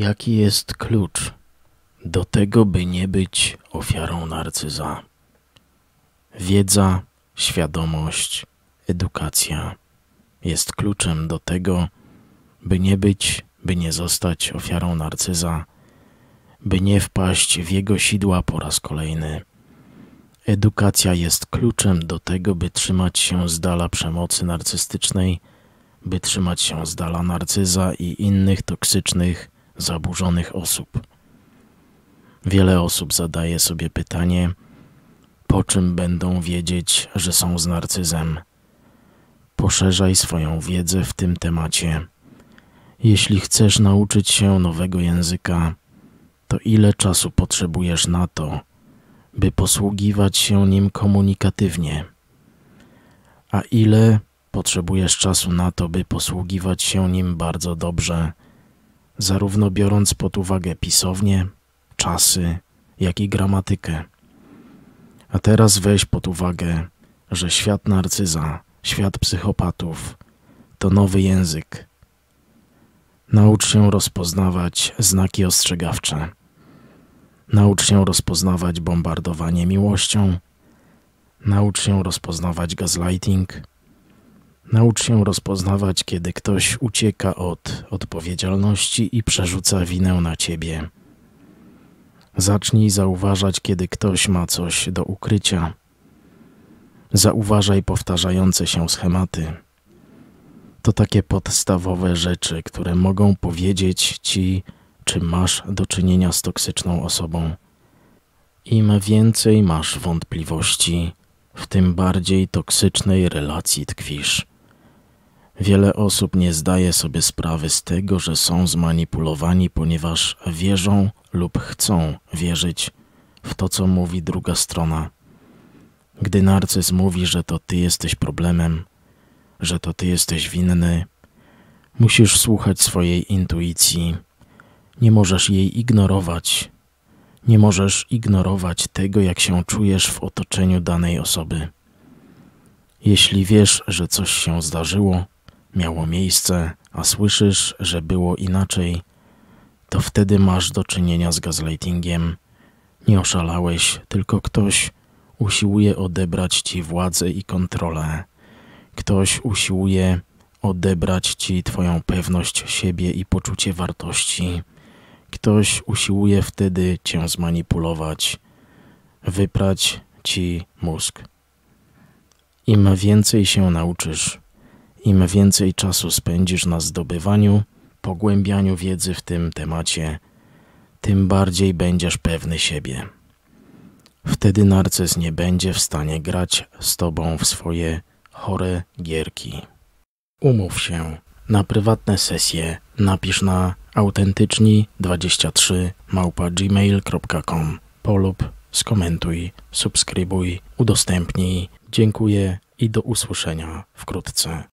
Jaki jest klucz do tego, by nie być ofiarą narcyza? Wiedza, świadomość, edukacja jest kluczem do tego, by nie być, by nie zostać ofiarą narcyza, by nie wpaść w jego sidła po raz kolejny. Edukacja jest kluczem do tego, by trzymać się z dala przemocy narcystycznej, by trzymać się z dala narcyza i innych toksycznych zaburzonych osób. Wiele osób zadaje sobie pytanie, po czym będą wiedzieć, że są z narcyzem. Poszerzaj swoją wiedzę w tym temacie. Jeśli chcesz nauczyć się nowego języka, to ile czasu potrzebujesz na to, by posługiwać się nim komunikatywnie? A ile potrzebujesz czasu na to, by posługiwać się nim bardzo dobrze? zarówno biorąc pod uwagę pisownię, czasy, jak i gramatykę. A teraz weź pod uwagę, że świat narcyza, świat psychopatów to nowy język. Naucz się rozpoznawać znaki ostrzegawcze. Naucz się rozpoznawać bombardowanie miłością. Naucz się rozpoznawać gaslighting Naucz się rozpoznawać, kiedy ktoś ucieka od odpowiedzialności i przerzuca winę na ciebie. Zacznij zauważać, kiedy ktoś ma coś do ukrycia. Zauważaj powtarzające się schematy. To takie podstawowe rzeczy, które mogą powiedzieć ci, czy masz do czynienia z toksyczną osobą. Im więcej masz wątpliwości, w tym bardziej toksycznej relacji tkwisz. Wiele osób nie zdaje sobie sprawy z tego, że są zmanipulowani, ponieważ wierzą lub chcą wierzyć w to, co mówi druga strona. Gdy narcyz mówi, że to ty jesteś problemem, że to ty jesteś winny, musisz słuchać swojej intuicji. Nie możesz jej ignorować. Nie możesz ignorować tego, jak się czujesz w otoczeniu danej osoby. Jeśli wiesz, że coś się zdarzyło, miało miejsce, a słyszysz, że było inaczej, to wtedy masz do czynienia z gaslightingiem. Nie oszalałeś, tylko ktoś usiłuje odebrać ci władzę i kontrolę. Ktoś usiłuje odebrać ci twoją pewność siebie i poczucie wartości. Ktoś usiłuje wtedy cię zmanipulować, wyprać ci mózg. Im więcej się nauczysz, im więcej czasu spędzisz na zdobywaniu, pogłębianiu wiedzy w tym temacie, tym bardziej będziesz pewny siebie. Wtedy narcyz nie będzie w stanie grać z tobą w swoje chore gierki. Umów się na prywatne sesje. Napisz na autentyczni23 małpa.gmail.com polub, skomentuj, subskrybuj, udostępnij. Dziękuję i do usłyszenia wkrótce.